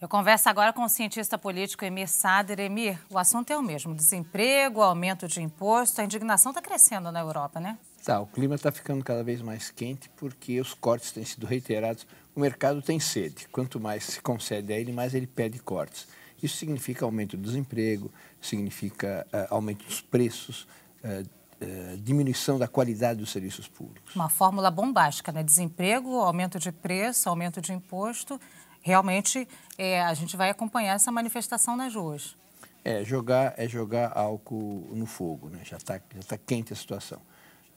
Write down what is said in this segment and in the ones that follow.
Eu converso agora com o cientista político Emir Sader. Emir, o assunto é o mesmo: desemprego, aumento de imposto. A indignação está crescendo na Europa, né? Tá, o clima está ficando cada vez mais quente porque os cortes têm sido reiterados. O mercado tem sede. Quanto mais se concede a ele, mais ele pede cortes. Isso significa aumento do desemprego, significa uh, aumento dos preços. Uh, uh, diminuição da qualidade dos serviços públicos. Uma fórmula bombástica, né? Desemprego, aumento de preço, aumento de imposto realmente é, a gente vai acompanhar essa manifestação nas ruas. É, jogar é jogar álcool no fogo, né? já está já tá quente a situação.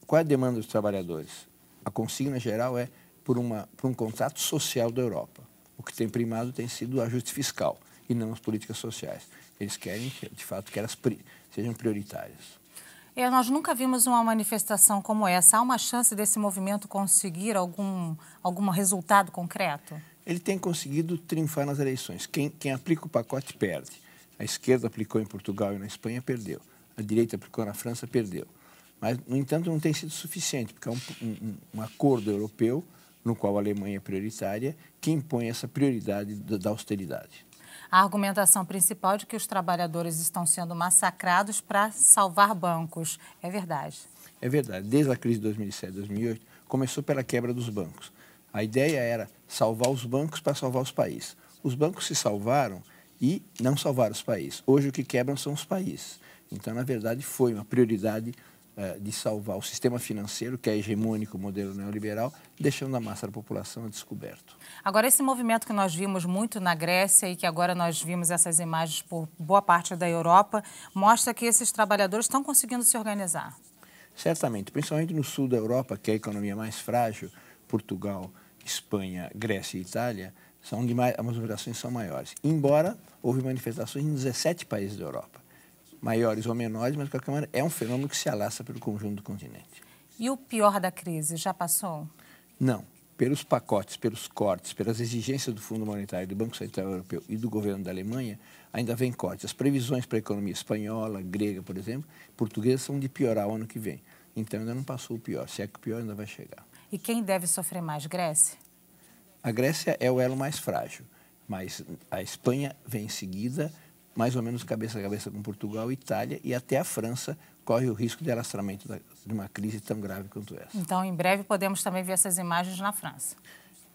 Qual é a demanda dos trabalhadores? A consigna geral é por, uma, por um contrato social da Europa. O que tem primado tem sido o ajuste fiscal e não as políticas sociais. Eles querem, de fato, que elas pri sejam prioritárias. É, nós nunca vimos uma manifestação como essa. Há uma chance desse movimento conseguir algum, algum resultado concreto? ele tem conseguido triunfar nas eleições. Quem, quem aplica o pacote perde. A esquerda aplicou em Portugal e na Espanha, perdeu. A direita aplicou na França, perdeu. Mas, no entanto, não tem sido suficiente, porque é um, um, um acordo europeu no qual a Alemanha é prioritária, que impõe essa prioridade da austeridade. A argumentação principal de que os trabalhadores estão sendo massacrados para salvar bancos. É verdade. É verdade. Desde a crise de 2007, 2008, começou pela quebra dos bancos. A ideia era salvar os bancos para salvar os países. Os bancos se salvaram e não salvaram os países. Hoje o que quebram são os países. Então, na verdade, foi uma prioridade eh, de salvar o sistema financeiro, que é hegemônico, modelo neoliberal, deixando a massa da população a descoberto. Agora, esse movimento que nós vimos muito na Grécia e que agora nós vimos essas imagens por boa parte da Europa, mostra que esses trabalhadores estão conseguindo se organizar. Certamente, principalmente no sul da Europa, que é a economia mais frágil, Portugal, Espanha, Grécia e Itália, são de mais, as mobilizações são maiores. Embora houve manifestações em 17 países da Europa, maiores ou menores, mas de qualquer maneira é um fenômeno que se alastra pelo conjunto do continente. E o pior da crise já passou? Não. Pelos pacotes, pelos cortes, pelas exigências do Fundo Monetário, do Banco Central Europeu e do governo da Alemanha, ainda vem cortes. As previsões para a economia espanhola, grega, por exemplo, portuguesa, são de piorar o ano que vem. Então ainda não passou o pior. Se é que o pior ainda vai chegar. E quem deve sofrer mais, Grécia? A Grécia é o elo mais frágil, mas a Espanha vem em seguida, mais ou menos cabeça a cabeça com Portugal, Itália e até a França corre o risco de alastramento de uma crise tão grave quanto essa. Então, em breve, podemos também ver essas imagens na França.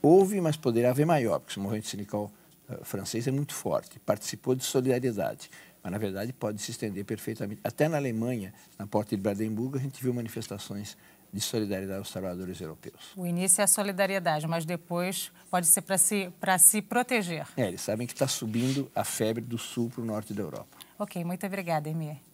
Houve, mas poderá haver maior, porque o movimento sindical uh, francês é muito forte, participou de solidariedade, mas, na verdade, pode se estender perfeitamente. Até na Alemanha, na porta de Brandemburgo, a gente viu manifestações de solidariedade aos trabalhadores europeus. O início é a solidariedade, mas depois pode ser para se, se proteger. É, eles sabem que está subindo a febre do sul para o norte da Europa. Ok, muito obrigada, Emir.